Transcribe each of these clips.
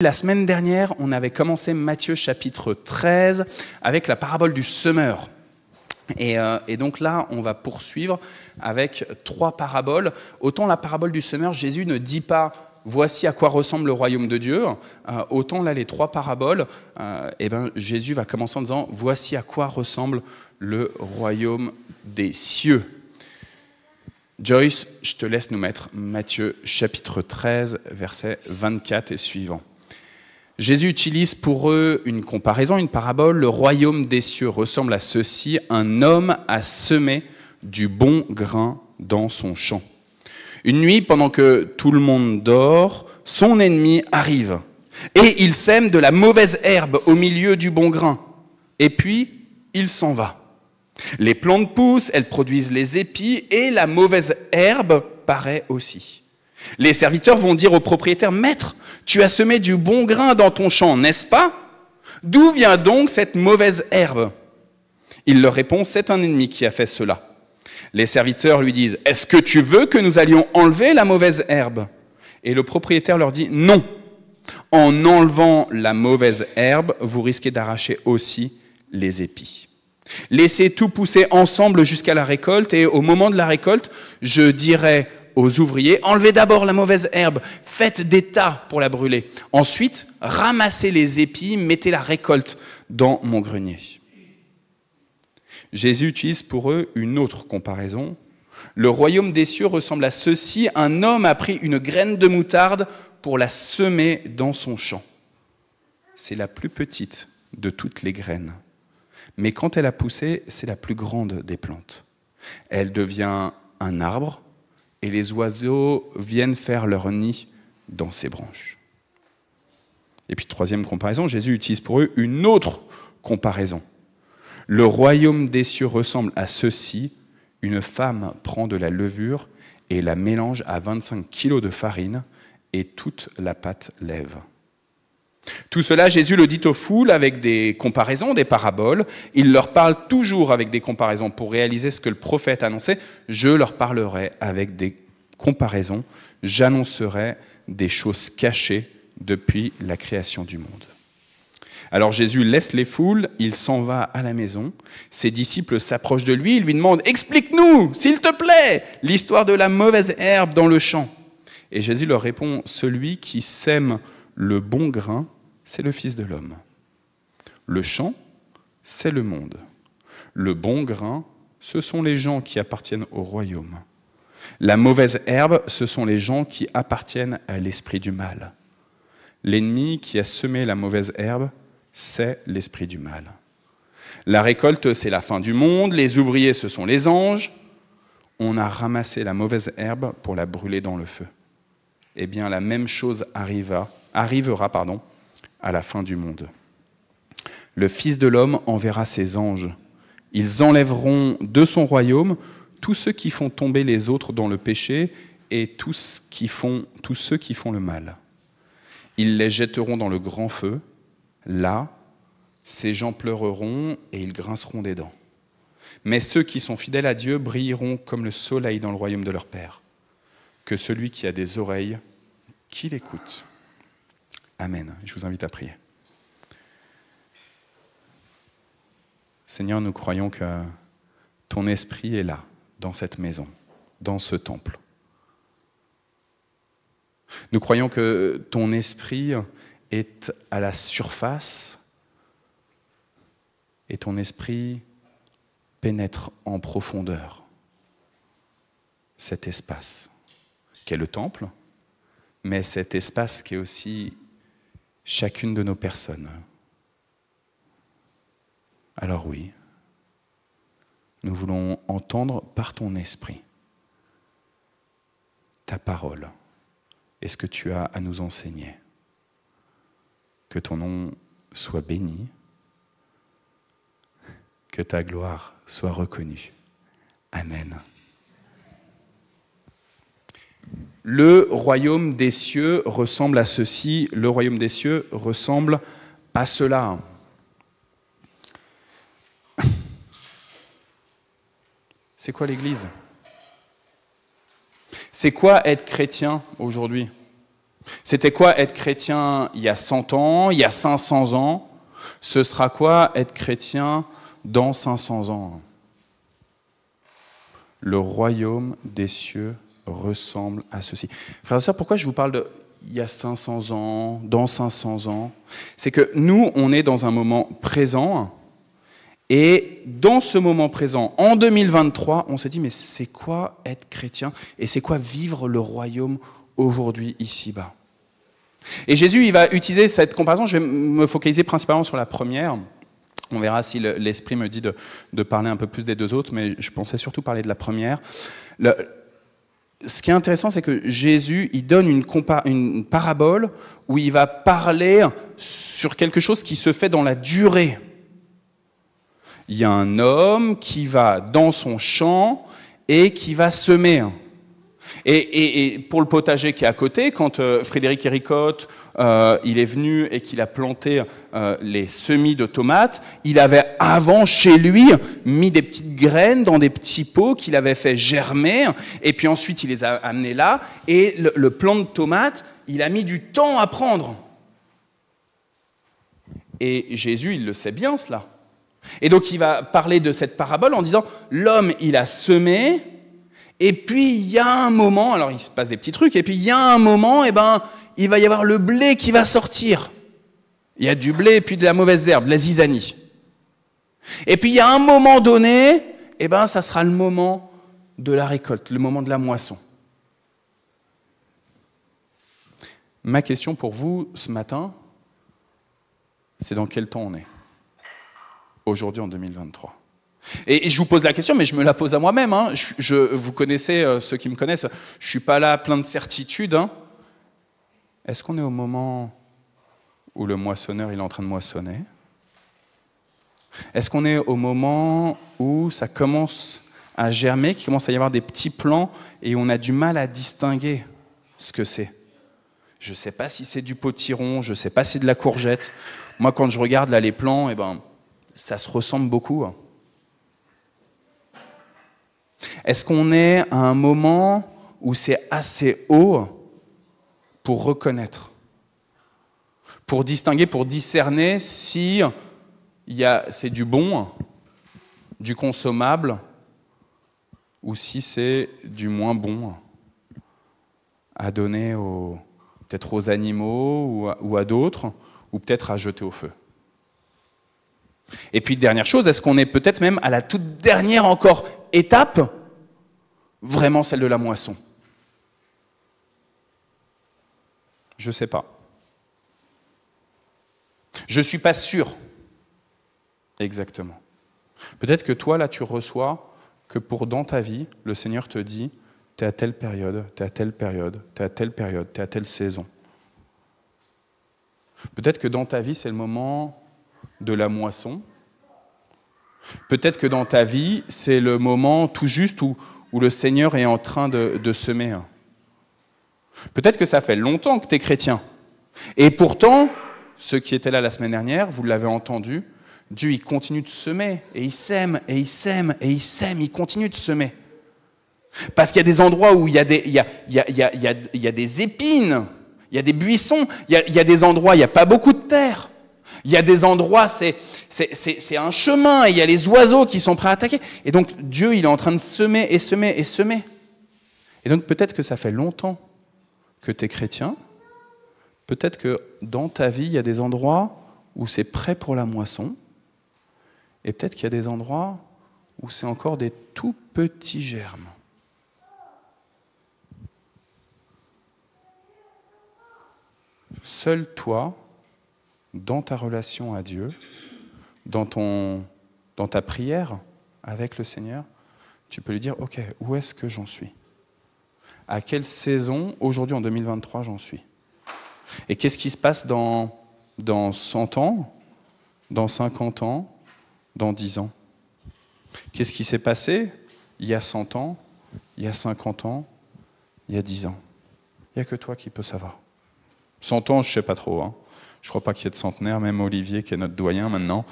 La semaine dernière, on avait commencé Matthieu chapitre 13 avec la parabole du semeur. Euh, et, donc là, on va poursuivre avec trois paraboles. Autant la parabole du semeur, Jésus ne dit pas voici à quoi ressemble le royaume de Dieu. Euh, autant là, les trois paraboles, euh, eh ben, Jésus va commencer en disant voici à quoi ressemble le royaume des cieux. Joyce, je te laisse nous mettre Matthieu chapitre 13, verset 24 et suivant. Jésus utilise pour eux une comparaison, une parabole. Le royaume des cieux ressemble à ceci. Un homme a semé du bon grain dans son champ. Une nuit, pendant que tout le monde dort, son ennemi arrive. Et il sème de la mauvaise herbe au milieu du bon grain. Et puis, il s'en va. Les plantes poussent, elles produisent les épis, et la mauvaise herbe paraît aussi. Les serviteurs vont dire au propriétaire, Maître, tu as semé du bon grain dans ton champ, n'est-ce pas D'où vient donc cette mauvaise herbe Il leur répond, c'est un ennemi qui a fait cela. Les serviteurs lui disent, est-ce que tu veux que nous allions enlever la mauvaise herbe Et le propriétaire leur dit, non. En enlevant la mauvaise herbe, vous risquez d'arracher aussi les épis. Laissez tout pousser ensemble jusqu'à la récolte et au moment de la récolte, je dirai aux ouvriers, enlevez d'abord la mauvaise herbe, faites des tas pour la brûler. Ensuite, ramassez les épis, mettez la récolte dans mon grenier. Jésus utilise pour eux une autre comparaison. Le royaume des cieux ressemble à ceci, un homme a pris une graine de moutarde pour la semer dans son champ. C'est la plus petite de toutes les graines, mais quand elle a poussé, c'est la plus grande des plantes. Elle devient un arbre, et les oiseaux viennent faire leur nid dans ces branches. Et puis troisième comparaison, Jésus utilise pour eux une autre comparaison. Le royaume des cieux ressemble à ceci. Une femme prend de la levure et la mélange à 25 kilos de farine et toute la pâte lève. Tout cela, Jésus le dit aux foules avec des comparaisons, des paraboles. Il leur parle toujours avec des comparaisons pour réaliser ce que le prophète annonçait. Je leur parlerai avec des comparaisons. J'annoncerai des choses cachées depuis la création du monde. Alors Jésus laisse les foules, il s'en va à la maison. Ses disciples s'approchent de lui, ils lui demandent Explique-nous, s'il te plaît, l'histoire de la mauvaise herbe dans le champ. Et Jésus leur répond Celui qui sème le bon grain c'est le Fils de l'homme. Le champ, c'est le monde. Le bon grain, ce sont les gens qui appartiennent au royaume. La mauvaise herbe, ce sont les gens qui appartiennent à l'esprit du mal. L'ennemi qui a semé la mauvaise herbe, c'est l'esprit du mal. La récolte, c'est la fin du monde, les ouvriers, ce sont les anges. On a ramassé la mauvaise herbe pour la brûler dans le feu. Eh bien, la même chose arriva, arrivera pardon, à la fin du monde. Le Fils de l'homme enverra ses anges. Ils enlèveront de son royaume tous ceux qui font tomber les autres dans le péché et tous, qui font, tous ceux qui font le mal. Ils les jetteront dans le grand feu. Là, ces gens pleureront et ils grinceront des dents. Mais ceux qui sont fidèles à Dieu brilleront comme le soleil dans le royaume de leur Père. Que celui qui a des oreilles, qu'il écoute. Amen. Je vous invite à prier. Seigneur, nous croyons que ton esprit est là, dans cette maison, dans ce temple. Nous croyons que ton esprit est à la surface et ton esprit pénètre en profondeur cet espace qu'est le temple, mais cet espace qui est aussi chacune de nos personnes. Alors oui, nous voulons entendre par ton esprit ta parole et ce que tu as à nous enseigner. Que ton nom soit béni, que ta gloire soit reconnue. Amen. Le royaume des cieux ressemble à ceci, le royaume des cieux ressemble à cela. C'est quoi l'Église C'est quoi être chrétien aujourd'hui C'était quoi être chrétien il y a 100 ans, il y a 500 ans Ce sera quoi être chrétien dans 500 ans Le royaume des cieux ressemble à ceci. Frères et sœurs, pourquoi je vous parle de il y a 500 ans, dans 500 ans C'est que nous, on est dans un moment présent. Et dans ce moment présent, en 2023, on se dit, mais c'est quoi être chrétien Et c'est quoi vivre le royaume aujourd'hui, ici-bas Et Jésus, il va utiliser cette comparaison. Je vais me focaliser principalement sur la première. On verra si l'esprit me dit de, de, parler un peu plus des deux autres, mais je pensais surtout parler de la première. Le, ce qui est intéressant, c'est que Jésus, il donne une, une, parabole où il va parler sur quelque chose qui se fait dans la durée. Il y a un homme qui va dans son champ et qui va semer. Et, pour le potager qui est à côté, quand euh, Frédéric Héricotte, euh, il est venu et qu'il a planté euh, les semis de tomates, il avait avant chez lui mis des petites graines dans des petits pots qu'il avait fait germer, et puis ensuite il les a amenés là, et le, le plant de tomates, il a mis du temps à prendre. Et Jésus, il le sait bien cela. Et donc il va parler de cette parabole en disant, l'homme, il a semé, et puis il y a un moment, alors il se passe des petits trucs, et puis il y a un moment, et eh ben, il va y avoir le blé qui va sortir. Il y a du blé et puis de la mauvaise herbe, de la zizanie. Et puis il y a un moment donné, et eh ben, ça sera le moment de la récolte, le moment de la moisson. Ma question pour vous ce matin, c'est dans quel temps on est aujourd'hui en 2023 et, je vous pose la question, mais je me la pose à moi-même. Hein. Je, vous connaissez, euh, ceux qui me connaissent, je ne suis pas là plein de certitudes. Hein. Est-ce qu'on est au moment où le moissonneur il est en train de moissonner Est-ce qu'on est au moment où ça commence à germer, qu'il commence à y avoir des petits plans et on a du mal à distinguer ce que c'est Je ne sais pas si c'est du potiron, je ne sais pas si c'est de la courgette. Moi, quand je regarde là les plans, eh ben, ça se ressemble beaucoup. Hein. Est-ce qu'on est à un moment où c'est assez haut pour reconnaître, pour distinguer, pour discerner si c'est du bon, du consommable, ou si c'est du moins bon à donner peut-être aux animaux ou à, d'autres, ou peut-être à jeter au feu et puis dernière chose, est-ce qu'on est peut-être même à la toute dernière encore étape, vraiment celle de la moisson Je ne sais pas. Je ne suis pas sûr. Exactement. Peut-être que toi, là, tu reçois que pour dans ta vie, le Seigneur te dit, es à telle période, es à telle période, es à telle période, es à telle saison. Peut-être que dans ta vie, c'est le moment de la moisson. Peut-être que dans ta vie, c'est le moment tout juste où, où, le Seigneur est en train de, de semer. Peut-être que ça fait longtemps que tu es chrétien. Et pourtant, ceux qui étaient là la semaine dernière, vous l'avez entendu, Dieu, il continue de semer, et il sème, et il sème, et il sème, il continue de semer. Parce qu'il y a des endroits où il y a des, il y a, il y a, il y a, des épines, il y a des buissons, il y a, des endroits où il n'y a pas beaucoup de terre. Il y a des endroits, c'est, un chemin, il y a les oiseaux qui sont prêts à attaquer. Et donc Dieu, il est en train de semer et semer et semer. Et donc peut-être que ça fait longtemps que tu es chrétien, peut-être que dans ta vie, il y a des endroits où c'est prêt pour la moisson, et peut-être qu'il y a des endroits où c'est encore des tout petits germes. Seul toi, dans ta relation à Dieu, dans, ta prière avec le Seigneur, tu peux lui dire, OK, où est-ce que j'en suis À quelle saison, aujourd'hui en 2023, j'en suis Et qu'est-ce qui se passe dans, dans 100 ans, dans 50 ans, dans 10 ans Qu'est-ce qui s'est passé il y a 100 ans, il y a 50 ans, il y a 10 ans Il n'y a que toi qui peux savoir. 100 ans, je ne sais pas trop. Hein. Je ne crois pas qu'il y ait de centenaire, même Olivier, qui est notre doyen maintenant,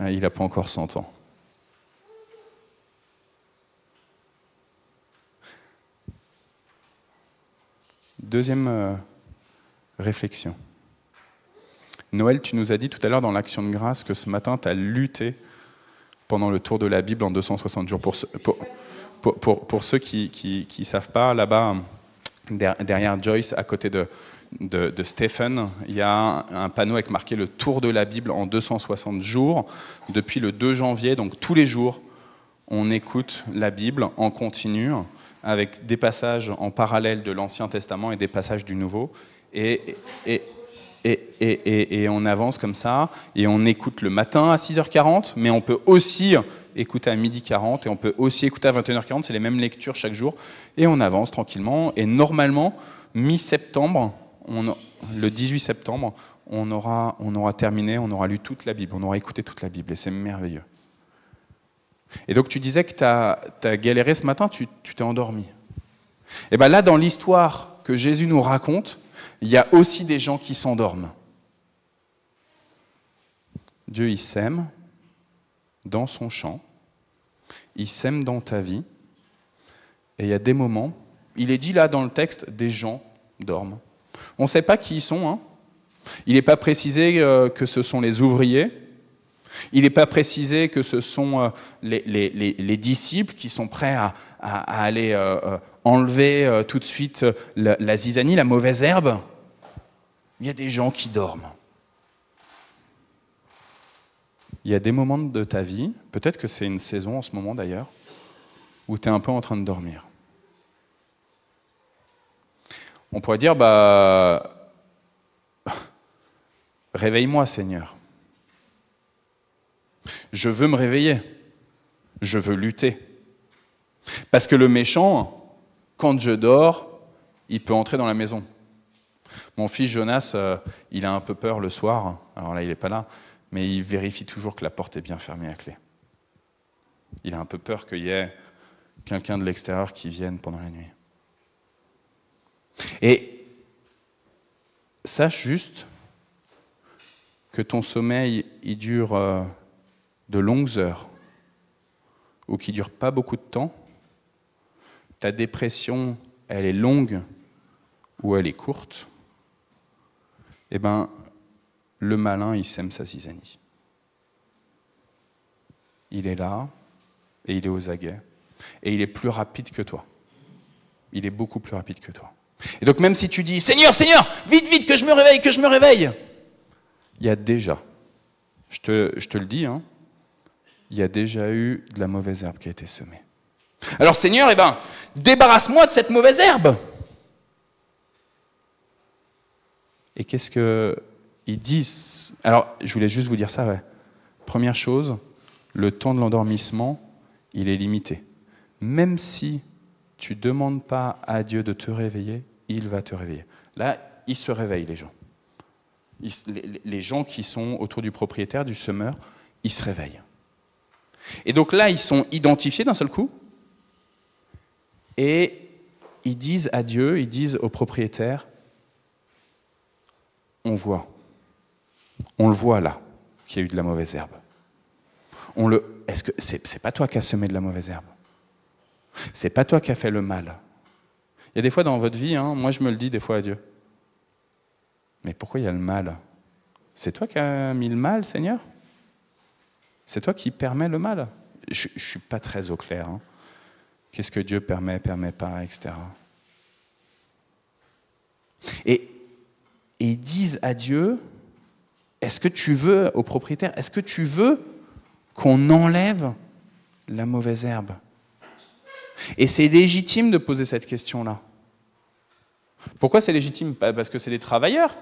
euh, il n'a pas encore 100 ans. Deuxième euh, réflexion. Noël, tu nous as dit tout à l'heure dans l'action de grâce que ce matin, tu as lutté pendant le tour de la Bible en 260 jours. Pour, pour, ceux qui ne savent pas, là-bas, derrière Joyce, à côté de, de, Stephen, il y a un panneau avec marqué le tour de la Bible en 260 jours. Depuis le 2 janvier, donc tous les jours, on écoute la Bible en continu, avec des passages en parallèle de l'Ancien Testament et des passages du Nouveau. Et, et, et, on avance comme ça, et on écoute le matin à 6h40, mais on peut aussi écouter à 12h40, et on peut aussi écouter à 21h40, c'est les mêmes lectures chaque jour, et on avance tranquillement, et normalement, mi-septembre, on le 18 septembre, on aura, terminé, on aura lu toute la Bible, on aura écouté toute la Bible, et c'est merveilleux. Et donc tu disais que tu as, galéré ce matin, tu t'es endormi. Et eh bien là, dans l'histoire que Jésus nous raconte, il y a aussi des gens qui s'endorment. Dieu, il sème dans son champ, il sème dans ta vie, et il y a des moments, il est dit là dans le texte, des gens dorment. On ne sait pas qui ils sont. Hein. Il n'est pas précisé euh, que ce sont les ouvriers. Il n'est pas précisé que ce sont euh, les, disciples qui sont prêts à, aller euh, enlever tout de suite la zizanie, la mauvaise herbe. Il y a des gens qui dorment. Il y a des moments de ta vie, peut-être que c'est une saison en ce moment d'ailleurs, où tu es un peu en train de dormir on pourrait dire, bah, réveille-moi Seigneur. Je veux me réveiller, je veux lutter. Parce que le méchant, quand je dors, il peut entrer dans la maison. Mon fils Jonas, euh, il a un peu peur le soir, alors là il n'est pas là, mais il vérifie toujours que la porte est bien fermée à clé. Il a un peu peur qu'il y ait quelqu'un de l'extérieur qui vienne pendant la nuit. Et sache juste que ton sommeil, il dure euh, de longues heures ou qui dure pas beaucoup de temps. Ta dépression, elle est longue ou elle est courte. et eh ben, le malin, il sème sa zizanie. Il est là et il est aux aguets et il est plus rapide que toi. Il est beaucoup plus rapide que toi. Et donc même si tu dis, Seigneur, Seigneur, vite, vite, que je me réveille, que je me réveille, il y a déjà, je te, le dis, hein, il y a déjà eu de la mauvaise herbe qui a été semée. Alors Seigneur, eh ben, débarrasse-moi de cette mauvaise herbe. Et qu'est-ce qu'ils disent Alors, je voulais juste vous dire ça. Première chose, le temps de l'endormissement, il est limité. Même si tu ne demandes pas à Dieu de te réveiller, il va te réveiller. Là, ils se réveillent, les gens. les, gens qui sont autour du propriétaire, du semeur, ils se réveillent. Et donc là, ils sont identifiés d'un seul coup. Et ils disent à Dieu, ils disent au propriétaire, on voit, on le voit là, qu'il y a eu de la mauvaise herbe. On le, est-ce que c'est, c'est pas toi qui as semé de la mauvaise herbe C'est pas toi qui as fait le mal il y a des fois dans votre vie, hein, moi je me le dis des fois à Dieu. Mais pourquoi il y a le mal C'est toi qui as mis le mal, Seigneur C'est toi qui permets le mal Je ne suis pas très au clair. Hein. Qu'est-ce que Dieu permet, permet pas, etc. Et, et ils disent à Dieu, est-ce que tu veux, au propriétaire, est-ce que tu veux qu'on enlève la mauvaise herbe et c'est légitime de poser cette question-là. Pourquoi c'est légitime Parce que c'est des travailleurs.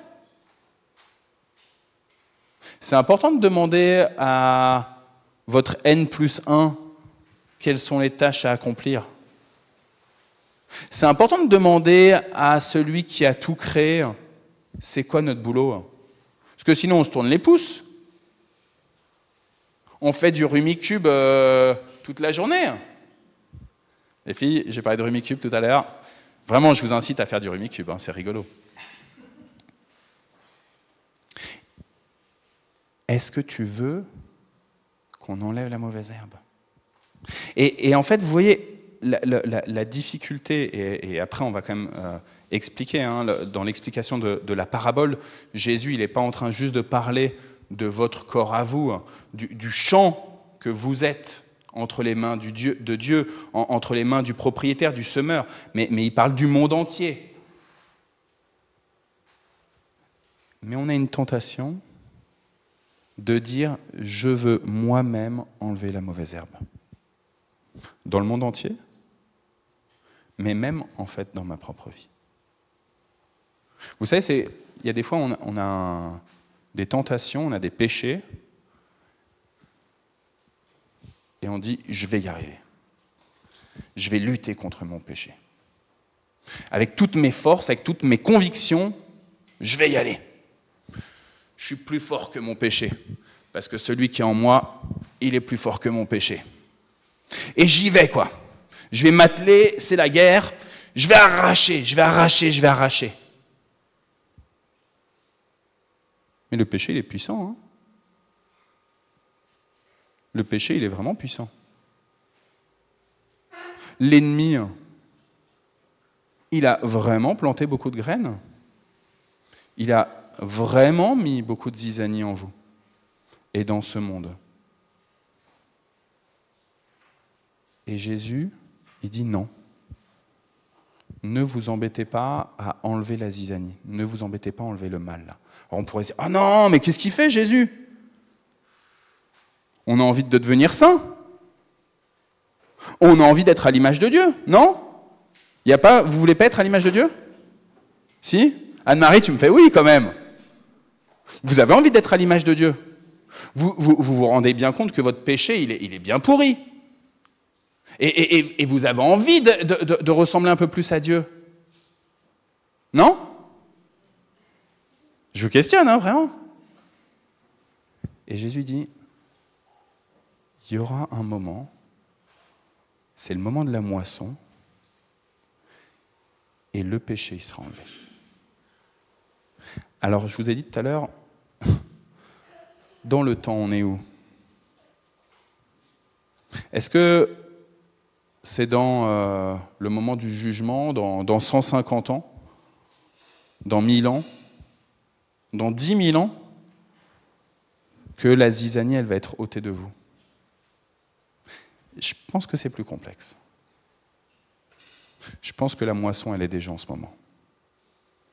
C'est important de demander à votre N plus 1 quelles sont les tâches à accomplir. C'est important de demander à celui qui a tout créé, c'est quoi notre boulot Parce que sinon, on se tourne les pouces. On fait du Rumicube Cube euh, toute la journée. Les filles, j'ai parlé de Rumicube tout à l'heure. Vraiment, je vous incite à faire du Rumicube, hein, c'est rigolo. Est-ce que tu veux qu'on enlève la mauvaise herbe et, en fait, vous voyez, la, difficulté, et, après on va quand même euh, expliquer, hein, dans l'explication de, la parabole, Jésus, il n'est pas en train juste de parler de votre corps à vous, hein, du champ que vous êtes entre les mains du Dieu, de Dieu, entre les mains du propriétaire, du semeur, mais, mais il parle du monde entier. Mais on a une tentation de dire je veux moi-même enlever la mauvaise herbe. Dans le monde entier, mais même en fait dans ma propre vie. Vous savez, il y a des fois on a, on a des tentations, on a des péchés et on dit je vais y arriver. Je vais lutter contre mon péché. Avec toutes mes forces, avec toutes mes convictions, je vais y aller. Je suis plus fort que mon péché, parce que celui qui est en moi, il est plus fort que mon péché. Et j'y vais, quoi. Je vais m'atteler, c'est la guerre, je vais arracher, je vais arracher, je vais arracher. Mais le péché, il est puissant. Hein le péché, il est vraiment puissant. L'ennemi, il a vraiment planté beaucoup de graines. Il a vraiment mis beaucoup de zizanie en vous et dans ce monde. Et Jésus, il dit non. Ne vous embêtez pas à enlever la zizanie. Ne vous embêtez pas à enlever le mal. on pourrait dire Ah non, mais qu'est-ce qu'il fait Jésus on a envie de devenir saint. On a envie d'être à l'image de Dieu, non Vous y a pas, vous voulez pas être à l'image de Dieu Si Anne-Marie, tu me fais oui quand même. Vous avez envie d'être à l'image de Dieu. Vous vous, vous rendez bien compte que votre péché, il est, bien pourri. Et, vous avez envie de, de, ressembler un peu plus à Dieu. Non Je vous questionne, hein, vraiment. Et Jésus dit, il y aura un moment, c'est le moment de la moisson, et le péché il sera enlevé. Alors je vous ai dit tout à l'heure, dans le temps, on est où Est-ce que c'est dans euh, le moment du jugement, dans, dans 150 ans, dans 1000 ans, dans 10 000 ans, que la zizanie, elle va être ôtée de vous je pense que c'est plus complexe. Je pense que la moisson, elle est déjà en ce moment.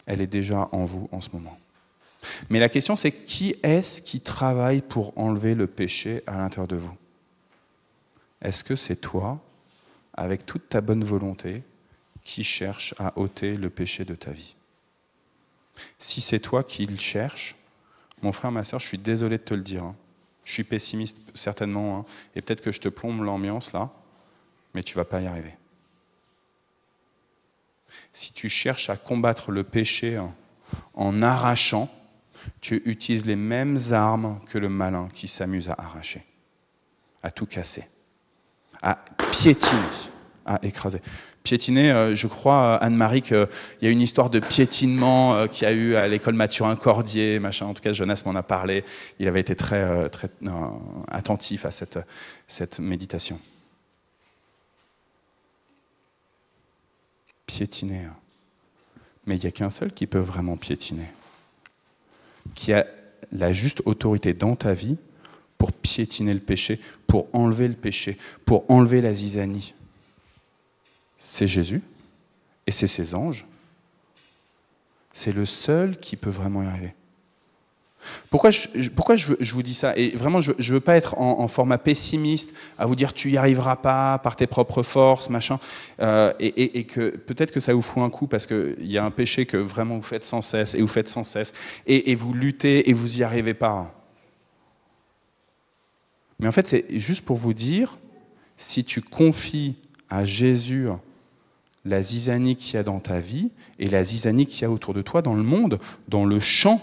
Elle est déjà en vous en ce moment. Mais la question, c'est qui est-ce qui travaille pour enlever le péché à l'intérieur de vous Est-ce que c'est toi, avec toute ta bonne volonté, qui cherche à ôter le péché de ta vie Si c'est toi qui le cherche, mon frère, ma soeur, je suis désolé de te le dire, hein, je suis pessimiste, certainement, hein. et peut-être que je te plombe l'ambiance là, mais tu vas pas y arriver. Si tu cherches à combattre le péché hein, en arrachant, tu utilises les mêmes armes que le malin qui s'amuse à arracher, à tout casser, à piétiner à écraser. Piétiner, euh, je crois, euh, Anne-Marie, qu'il euh, y a une histoire de piétinement qu'il y a eu à l'école Mathurin Cordier, machin. En tout cas, Jonas m'en a parlé. Il avait été très, très attentif à cette, cette méditation. Piétiner. Hein. Mais il n'y a qu'un seul qui peut vraiment piétiner, qui a la juste autorité dans ta vie pour piétiner le péché, pour enlever le péché, pour enlever la zizanie c'est Jésus et c'est ses anges. C'est le seul qui peut vraiment y arriver. Pourquoi je, vous dis ça Et vraiment, je ne veux pas être en, format pessimiste, à vous dire tu n'y arriveras pas par tes propres forces, machin, euh, et, que peut-être que ça vous fout un coup parce qu'il y a un péché que vraiment vous faites sans cesse, et vous faites sans cesse, et, et vous luttez, et vous y arrivez pas. Mais en fait, c'est juste pour vous dire, si tu confies à Jésus la zizanie qu'il y a dans ta vie et la zizanie qu'il y a autour de toi dans le monde, dans le champ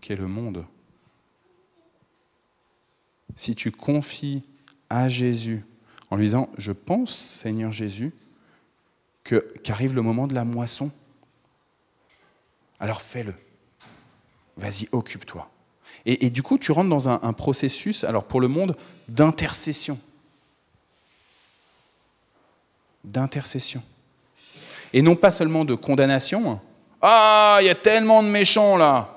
qu'est le monde. Si tu confies à Jésus en lui disant Je pense, Seigneur Jésus, qu'arrive le moment de la moisson, alors fais-le. Vas-y, occupe-toi. Et, du coup, tu rentres dans un processus, alors pour le monde, d'intercession d'intercession et non pas seulement de condamnation. Ah, il y a tellement de méchants là.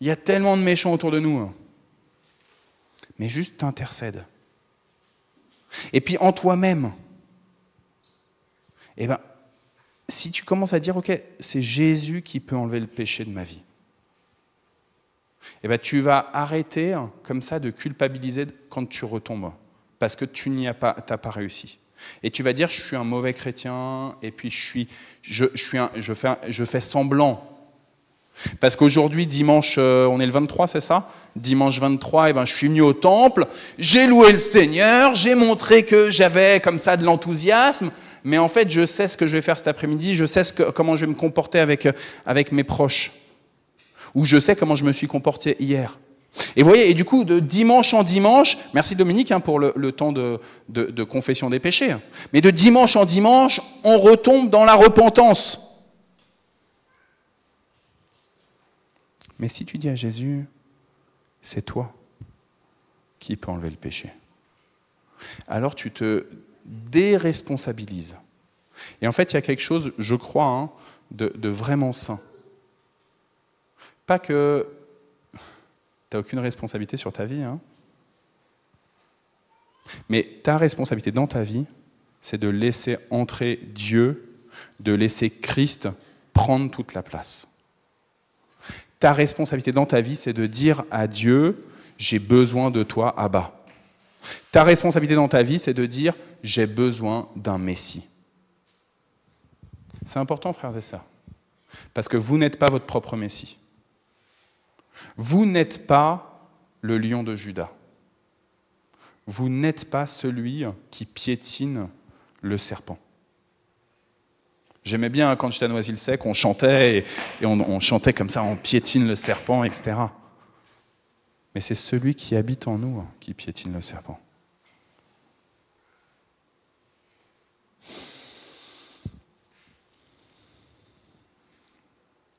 Il y a tellement de méchants autour de nous. Mais juste t'intercède. Et puis en toi-même, eh ben, si tu commences à dire, OK, c'est Jésus qui peut enlever le péché de ma vie, eh ben, tu vas arrêter comme ça de culpabiliser quand tu retombes, parce que tu n'y as pas, as pas réussi. Et tu vas dire, je suis un mauvais chrétien, et puis je, suis, je, fais, semblant. Parce qu'aujourd'hui, dimanche, euh, on est le 23, c'est ça Dimanche 23, et eh ben, je suis venu au temple, j'ai loué le Seigneur, j'ai montré que j'avais comme ça de l'enthousiasme, mais en fait, je sais ce que je vais faire cet après-midi, je sais comment je vais me comporter avec, euh, avec mes proches, ou je sais comment je me suis comporté hier. Et vous voyez, et du coup, de dimanche en dimanche, merci Dominique hein, pour le, temps de, confession des péchés, hein, mais de dimanche en dimanche, on retombe dans la repentance. Mais si tu dis à Jésus, c'est toi qui peux enlever le péché, alors tu te déresponsabilises. Et en fait, il y a quelque chose, je crois, hein, de, de vraiment sain. Pas que tu n'as aucune responsabilité sur ta vie. Hein. Mais ta responsabilité dans ta vie, c'est de laisser entrer Dieu, de laisser Christ prendre toute la place. Ta responsabilité dans ta vie, c'est de dire à Dieu, j'ai besoin de toi, Abba. Ta responsabilité dans ta vie, c'est de dire, j'ai besoin d'un Messie. C'est important, frères et sœurs, parce que vous n'êtes pas votre propre Messie. Vous n'êtes pas le lion de Judas. Vous n'êtes pas celui qui piétine le serpent. J'aimais bien quand j'étais à Noisy-le-Sec, on chantait et, on, on chantait comme ça, on piétine le serpent, etc. Mais c'est celui qui habite en nous qui piétine le serpent.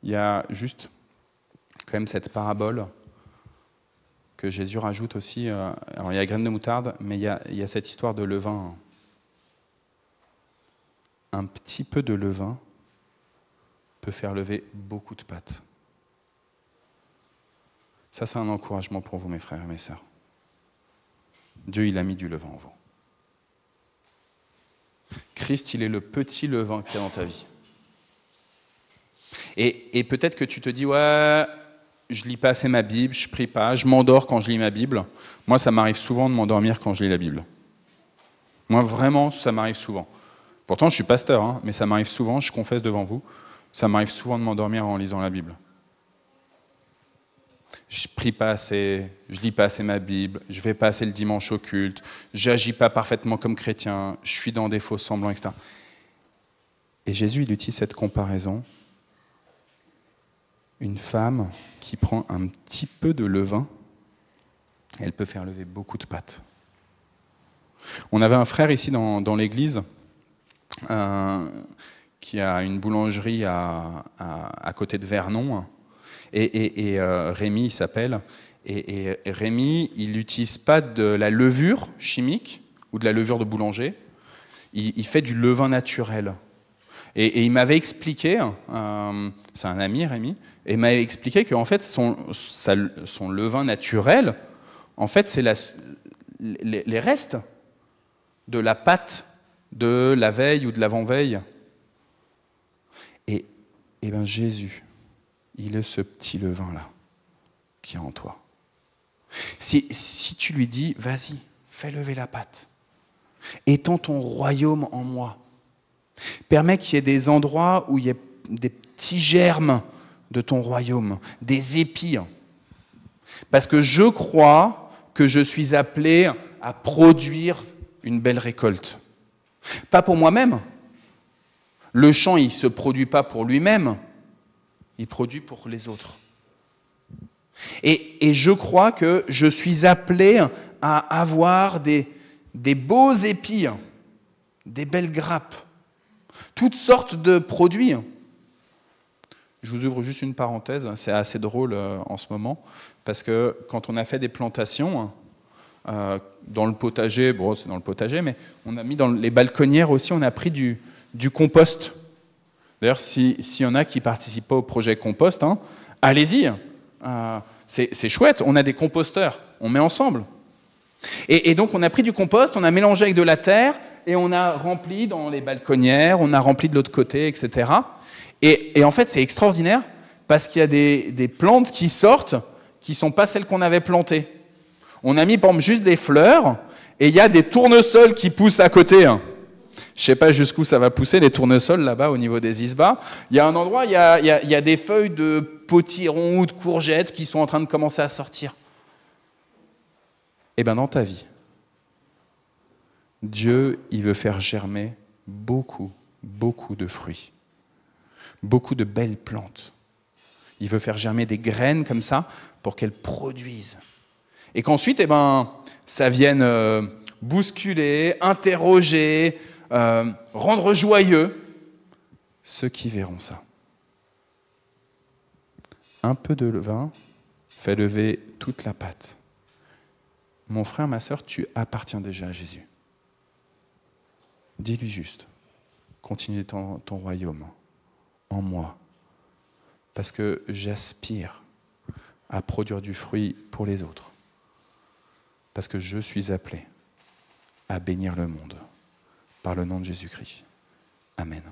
Il y a juste quand même cette parabole que Jésus rajoute aussi. Euh, alors il y a la graine de moutarde, mais il y, a, cette histoire de levain. Un petit peu de levain peut faire lever beaucoup de pâtes. Ça, c'est un encouragement pour vous, mes frères et mes sœurs. Dieu, il a mis du levain en vous. Christ, il est le petit levain qu'il y a dans ta vie. Et, et peut-être que tu te dis, ouais, je lis pas assez ma Bible, je prie pas, je m'endors quand je lis ma Bible. Moi, ça m'arrive souvent de m'endormir quand je lis la Bible. Moi, vraiment, ça m'arrive souvent. Pourtant, je suis pasteur, hein, mais ça m'arrive souvent, je confesse devant vous, ça m'arrive souvent de m'endormir en lisant la Bible. Je prie pas assez, je lis pas assez ma Bible, je vais pas assez le dimanche au culte, j'agis pas parfaitement comme chrétien, je suis dans des faux semblants, etc. Et Jésus, il utilise cette comparaison une femme qui prend un petit peu de levain, elle peut faire lever beaucoup de pâtes. On avait un frère ici dans, l'église qui a une boulangerie à, côté de Vernon, et, euh, Rémi il s'appelle, et, Rémi, il n'utilise pas de la levure chimique ou de la levure de boulanger, il fait du levain naturel. Et, il m'avait expliqué, hein, euh, c'est un ami Rémi, et m'avait expliqué qu'en fait son, levain naturel, en fait c'est les, restes de la pâte de la veille ou de l'avant-veille. Et, eh bien Jésus, il est ce petit levain-là qui est en toi. si tu lui dis, vas-y, fais lever la pâte, étends ton royaume en moi, Permets qu'il y ait des endroits où il y ait des petits germes de ton royaume, des épis. Parce que je crois que je suis appelé à produire une belle récolte. Pas pour moi-même. Le champ, il ne se produit pas pour lui-même, il produit pour les autres. Et, je crois que je suis appelé à avoir des, des beaux épis, des belles grappes, toutes sortes de produits. Je vous ouvre juste une parenthèse, hein, c'est assez drôle euh, en ce moment, parce que quand on a fait des plantations, euh, dans le potager, bon c'est dans le potager, mais on a mis dans les balconnières aussi, on a pris du, compost. D'ailleurs, s'il y en a qui participent pas au projet compost, hein, allez-y, euh, c'est chouette, on a des composteurs, on met ensemble. Et, et donc on a pris du compost, on a mélangé avec de la terre, et on a rempli dans les balconnières, on a rempli de l'autre côté, etc. Et, en fait, c'est extraordinaire parce qu'il y a des, plantes qui sortent qui ne sont pas celles qu'on avait plantées. On a mis, par juste des fleurs et il y a des tournesols qui poussent à côté. Hein. Je sais pas jusqu'où ça va pousser, les tournesols là-bas au niveau des isbas. Il y a un endroit, il y a, des feuilles de potiron ou de courgettes qui sont en train de commencer à sortir. Et eh bien, dans ta vie, Dieu, il veut faire germer beaucoup, beaucoup de fruits, beaucoup de belles plantes. Il veut faire germer des graines comme ça pour qu'elles produisent. Et qu'ensuite, eh ben, ça vienne euh, bousculer, interroger, euh, rendre joyeux ceux qui verront ça. Un peu de levain fait lever toute la pâte. Mon frère, ma soeur, tu appartiens déjà à Jésus. Dis-lui juste, continue ton, ton royaume en moi, parce que j'aspire à produire du fruit pour les autres, parce que je suis appelé à bénir le monde par le nom de Jésus-Christ. Amen.